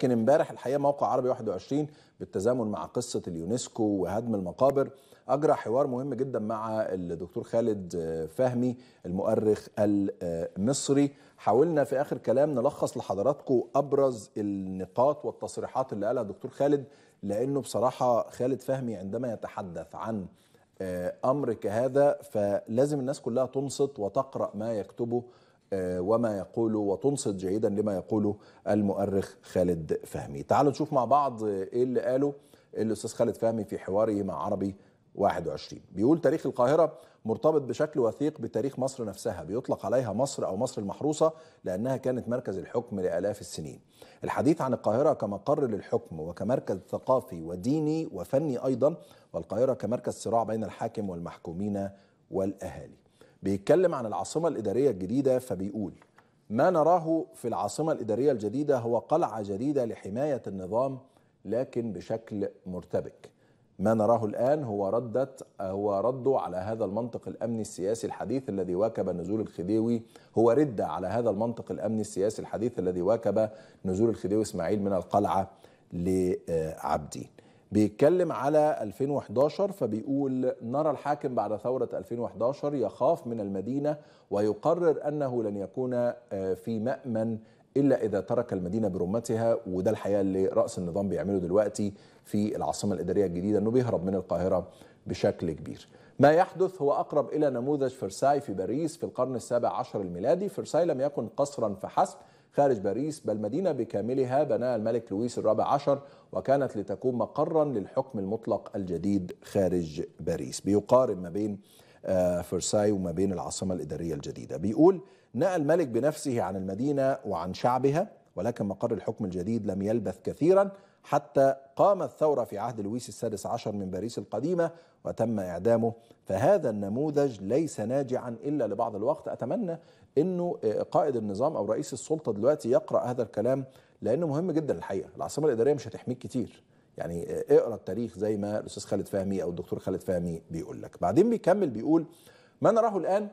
لكن امبارح الحقيقه موقع عربي 21 بالتزامن مع قصه اليونسكو وهدم المقابر اجرى حوار مهم جدا مع الدكتور خالد فهمي المؤرخ المصري حاولنا في اخر كلام نلخص لحضراتكم ابرز النقاط والتصريحات اللي قالها الدكتور خالد لانه بصراحه خالد فهمي عندما يتحدث عن آه، امر كهذا فلازم الناس كلها تنصت وتقرا ما يكتبه آه، وما يقوله وتنصت جيدا لما يقوله المؤرخ خالد فهمي تعالوا نشوف مع بعض ايه اللي قاله الاستاذ خالد فهمي في حواره مع عربي 21 بيقول تاريخ القاهرة مرتبط بشكل وثيق بتاريخ مصر نفسها بيطلق عليها مصر أو مصر المحروسة لأنها كانت مركز الحكم لآلاف السنين الحديث عن القاهرة كمقر للحكم وكمركز ثقافي وديني وفني أيضا والقاهرة كمركز صراع بين الحاكم والمحكومين والأهالي بيتكلم عن العاصمة الإدارية الجديدة فبيقول ما نراه في العاصمة الإدارية الجديدة هو قلعة جديدة لحماية النظام لكن بشكل مرتبك ما نراه الآن هو ردة هو رده على هذا المنطق الأمني السياسي الحديث الذي واكب نزول الخديوي هو ردة على هذا المنطق الأمني السياسي الحديث الذي واكب نزول الخديوي إسماعيل من القلعة لعبدين بيتكلم على 2011 فبيقول نرى الحاكم بعد ثورة 2011 يخاف من المدينة ويقرر أنه لن يكون آه، في مأمن إلا إذا ترك المدينة برمتها وده الحقيقة اللي رأس النظام بيعمله دلوقتي في العاصمة الإدارية الجديدة أنه بيهرب من القاهرة بشكل كبير ما يحدث هو أقرب إلى نموذج فرساي في باريس في القرن السابع عشر الميلادي فرساي لم يكن قصرا فحسب خارج باريس بل مدينة بكاملها بناها الملك لويس الرابع عشر وكانت لتكون مقرا للحكم المطلق الجديد خارج باريس بيقارن ما بين آه، فرساي وما بين العاصمة الإدارية الجديدة بيقول نأى الملك بنفسه عن المدينة وعن شعبها ولكن مقر الحكم الجديد لم يلبث كثيرا حتى قام الثورة في عهد لويس السادس عشر من باريس القديمة وتم إعدامه فهذا النموذج ليس ناجعا إلا لبعض الوقت أتمنى أنه قائد النظام أو رئيس السلطة دلوقتي يقرأ هذا الكلام لأنه مهم جدا الحقيقة العاصمة الإدارية مش هتحميك كتير يعني اقرأ التاريخ زي ما الأستاذ خالد فهمي أو الدكتور خالد فهمي بيقول لك بعدين بيكمل بيقول ما نراه الآن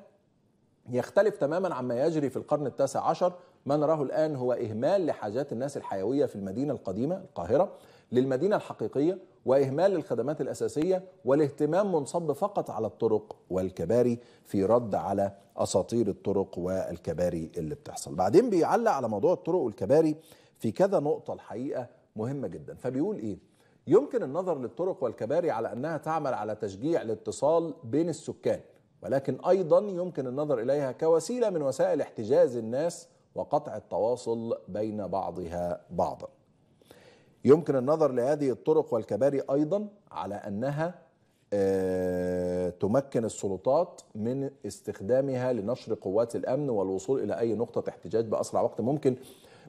يختلف تماما عما يجري في القرن التاسع عشر ما نراه الآن هو إهمال لحاجات الناس الحيوية في المدينة القديمة القاهرة للمدينة الحقيقية وإهمال الخدمات الأساسية والاهتمام منصب فقط على الطرق والكباري في رد على أساطير الطرق والكباري اللي بتحصل بعدين بيعلق على موضوع الطرق والكباري في كذا نقطة الحقيقة مهمة جدا فبيقول إيه يمكن النظر للطرق والكباري على أنها تعمل على تشجيع الاتصال بين السكان ولكن أيضا يمكن النظر إليها كوسيلة من وسائل احتجاز الناس وقطع التواصل بين بعضها بعضا يمكن النظر لهذه الطرق والكباري أيضا على أنها آه، تمكن السلطات من استخدامها لنشر قوات الأمن والوصول إلى أي نقطة احتجاج بأسرع وقت ممكن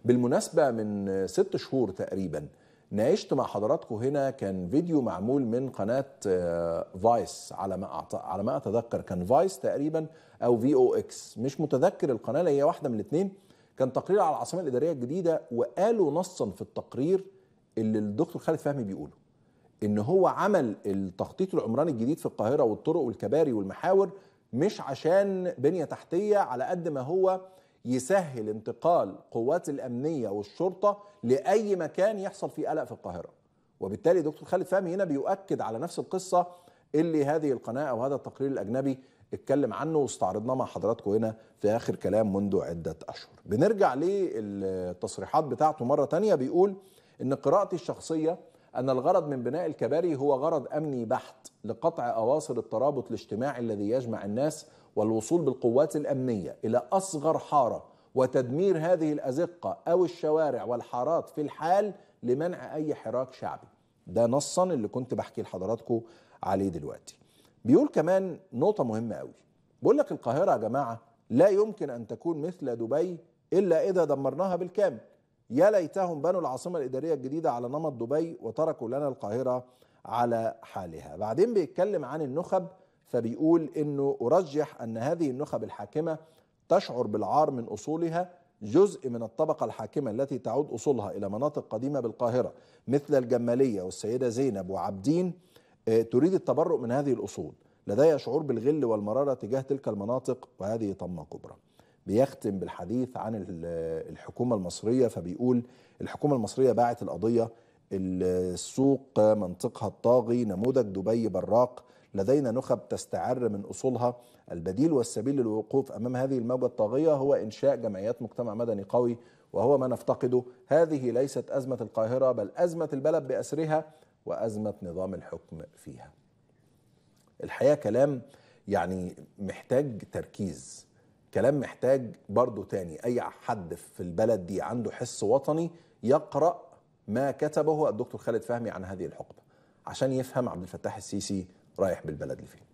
بالمناسبة من ست شهور تقريبا ناقشت مع حضراتكم هنا كان فيديو معمول من قناة آه، فايس على ما على ما أتذكر كان فايس تقريبا أو في أو إكس مش متذكر القناة هي واحدة من الاثنين كان تقرير على العاصمه الاداريه الجديده وقالوا نصا في التقرير اللي الدكتور خالد فهمي بيقوله ان هو عمل التخطيط العمراني الجديد في القاهره والطرق والكباري والمحاور مش عشان بنيه تحتيه على قد ما هو يسهل انتقال قوات الامنيه والشرطه لاي مكان يحصل فيه قلق في القاهره وبالتالي دكتور خالد فهمي هنا بيؤكد على نفس القصه اللي هذه القناه او هذا التقرير الاجنبي اتكلم عنه واستعرضناه مع حضراتكم هنا في اخر كلام منذ عده اشهر. بنرجع للتصريحات بتاعته مره ثانيه بيقول ان قراءتي الشخصيه ان الغرض من بناء الكباري هو غرض امني بحت لقطع اواصر الترابط الاجتماعي الذي يجمع الناس والوصول بالقوات الامنيه الى اصغر حاره وتدمير هذه الازقه او الشوارع والحارات في الحال لمنع اي حراك شعبي. ده نصا اللي كنت بحكي لحضراتكم عليه دلوقتي بيقول كمان نقطه مهمه قوي بيقول لك القاهره يا جماعه لا يمكن ان تكون مثل دبي الا اذا دمرناها بالكامل يا ليتهم بنوا العاصمه الاداريه الجديده على نمط دبي وتركوا لنا القاهره على حالها بعدين بيتكلم عن النخب فبيقول انه ارجح ان هذه النخب الحاكمه تشعر بالعار من اصولها جزء من الطبقه الحاكمه التي تعود اصولها الى مناطق قديمه بالقاهره مثل الجماليه والسيده زينب وعابدين آه، تريد التبرؤ من هذه الأصول لديها شعور بالغل والمرارة تجاه تلك المناطق وهذه طمة كبرى بيختم بالحديث عن الحكومة المصرية فبيقول الحكومة المصرية باعت القضية السوق منطقها الطاغي نموذج دبي براق لدينا نخب تستعر من أصولها البديل والسبيل للوقوف أمام هذه الموجة الطاغية هو إنشاء جمعيات مجتمع مدني قوي وهو ما نفتقده هذه ليست أزمة القاهرة بل أزمة البلد بأسرها وأزمة نظام الحكم فيها الحقيقة كلام يعني محتاج تركيز كلام محتاج برضو تاني أي حد في البلد دي عنده حس وطني يقرأ ما كتبه الدكتور خالد فهمي عن هذه الحقبة عشان يفهم عبد الفتاح السيسي رايح بالبلد لفين